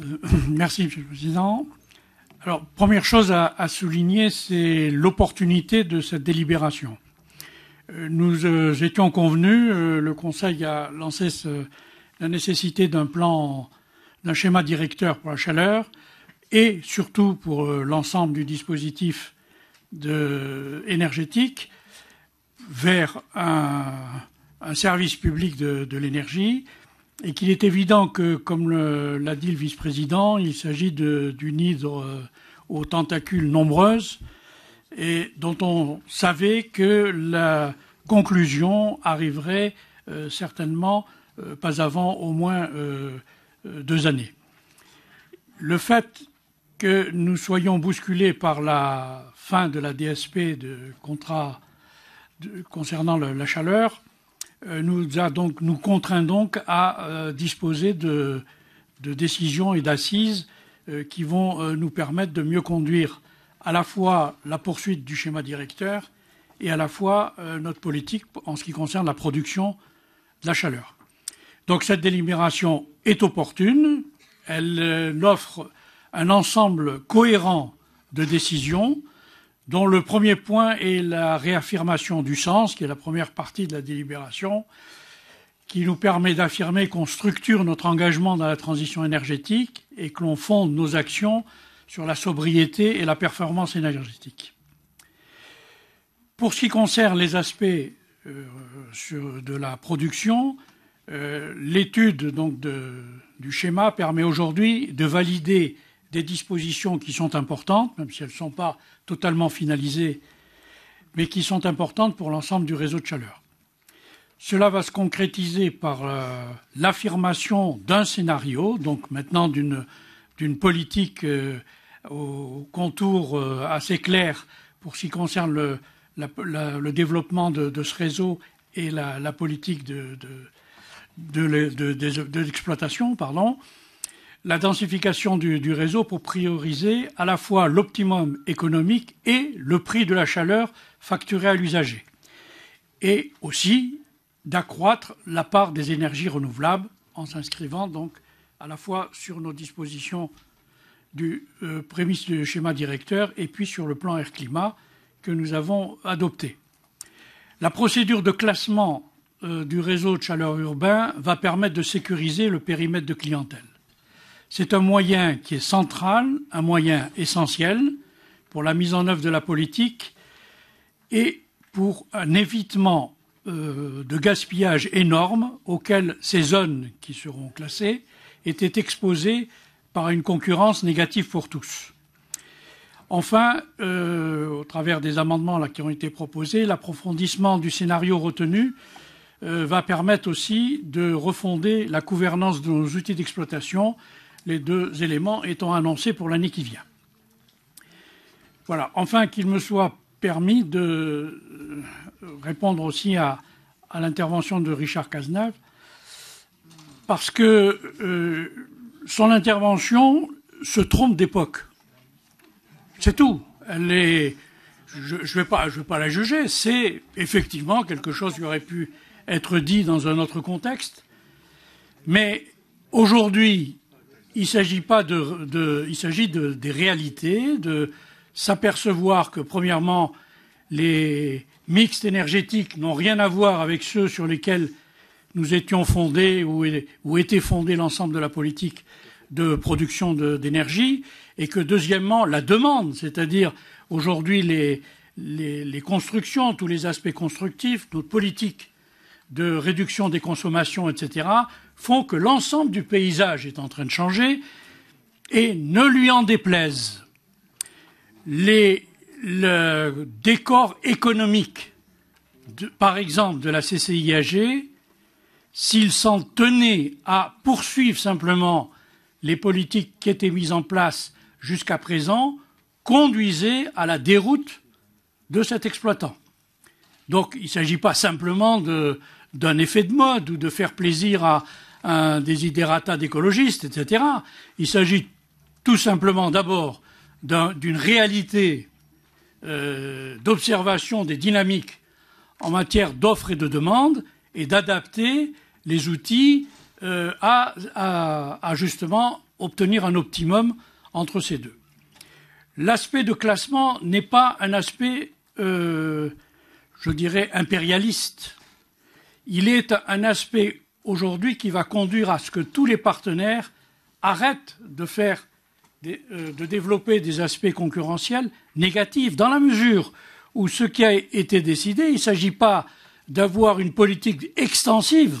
Euh, merci, Monsieur le Président. Alors, première chose à, souligner, c'est l'opportunité de cette délibération. Euh, nous euh, étions convenus, le Conseil a lancé la nécessité d'un plan, d'un schéma directeur pour la chaleur et surtout pour l'ensemble du dispositif énergétique vers un, service public de l'énergie et qu'il est évident que, comme l'a dit le vice-président, il s'agit d'une hydre euh, aux tentacules nombreuses et dont on savait que la conclusion arriverait euh, certainement euh, pas avant au moins deux années. Le fait que nous soyons bousculés par la fin de la DSP de contrat concernant la chaleur euh, nous, donc, contraint donc à euh, disposer de, de décisions et d'assises euh, qui vont nous permettre de mieux conduire à la fois la poursuite du schéma directeur et à la fois notre politique en ce qui concerne la production de la chaleur. Donc cette délibération est opportune, elle offre un ensemble cohérent de décisions dont le premier point est la réaffirmation du sens, qui est la première partie de la délibération, qui nous permet d'affirmer qu'on structure notre engagement dans la transition énergétique et que l'on fonde nos actions sur la sobriété et la performance énergétique. Pour ce qui concerne les aspects euh, de la production, euh, l'étude du schéma permet aujourd'hui de valider des dispositions qui sont importantes, même si elles ne sont pas totalement finalisées, mais qui sont importantes pour l'ensemble du réseau de chaleur. Cela va se concrétiser par euh, l'affirmation d'un scénario, donc maintenant d'une politique euh, au contour euh, assez clair pour ce qui concerne le, développement de, ce réseau et la, politique de, de l'exploitation, pardon la densification du, réseau pour prioriser à la fois l'optimum économique et le prix de la chaleur facturé à l'usager. Et aussi d'accroître la part des énergies renouvelables en s'inscrivant donc à la fois sur nos dispositions du euh, du schéma directeur et puis sur le plan Air Climat que nous avons adopté. La procédure de classement euh, du réseau de chaleur urbain va permettre de sécuriser le périmètre de clientèle. C'est un moyen qui est central, un moyen essentiel pour la mise en œuvre de la politique et pour un évitement euh, de gaspillage énorme auquel ces zones qui seront classées étaient exposées par une concurrence négative pour tous. Enfin, euh, au travers des amendements qui ont été proposés, l'approfondissement du scénario retenu euh, va permettre aussi de refonder la gouvernance de nos outils d'exploitation les deux éléments étant annoncés pour l'année qui vient. Voilà. Enfin, qu'il me soit permis de euh, répondre aussi à, l'intervention de Richard Cazenave, parce que euh, son intervention se trompe d'époque. C'est tout. Elle est, je ne je vais, pas la juger. C'est effectivement quelque chose qui aurait pu être dit dans un autre contexte. Mais aujourd'hui, il s'agit pas de, il s'agit de, des réalités, de s'apercevoir que premièrement les mixtes énergétiques n'ont rien à voir avec ceux sur lesquels nous étions fondés ou, étaient fondés l'ensemble de la politique de production d'énergie, et que deuxièmement la demande, c'est-à-dire aujourd'hui les, les, constructions, tous les aspects constructifs, notre politique de réduction des consommations, etc., font que l'ensemble du paysage est en train de changer, et ne lui en déplaise, les, le décor économique, par exemple, de la CCIAG, s'il s'en tenait à poursuivre simplement les politiques qui étaient mises en place jusqu'à présent, conduisait à la déroute de cet exploitant. Donc il ne s'agit pas simplement de, d'un effet de mode ou de faire plaisir à, un d'écologistes, etc. Il s'agit tout simplement d'abord d'une réalité euh, d'observation des dynamiques en matière d'offres et de demandes et d'adapter les outils euh, à, justement obtenir un optimum entre ces deux. L'aspect de classement n'est pas un aspect, euh, je dirais, impérialiste il est un aspect aujourd'hui qui va conduire à ce que tous les partenaires arrêtent de faire euh, de développer des aspects concurrentiels négatifs, dans la mesure où ce qui a été décidé, il ne s'agit pas d'avoir une politique extensive.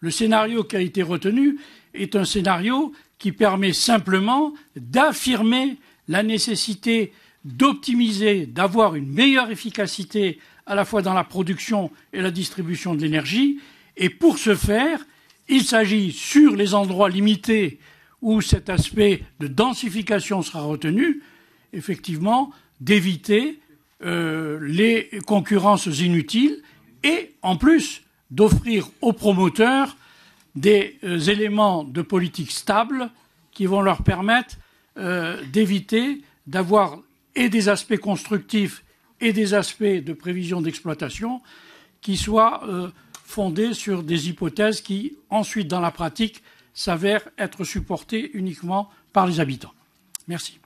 Le scénario qui a été retenu est un scénario qui permet simplement d'affirmer la nécessité d'optimiser, d'avoir une meilleure efficacité à la fois dans la production et la distribution de l'énergie. Et pour ce faire, il s'agit sur les endroits limités où cet aspect de densification sera retenu, effectivement, d'éviter euh, les concurrences inutiles et, en plus, d'offrir aux promoteurs des euh, éléments de politique stable qui vont leur permettre euh, d'éviter d'avoir et des aspects constructifs et des aspects de prévision d'exploitation qui soient euh, fondés sur des hypothèses qui, ensuite, dans la pratique, s'avèrent être supportées uniquement par les habitants. Merci.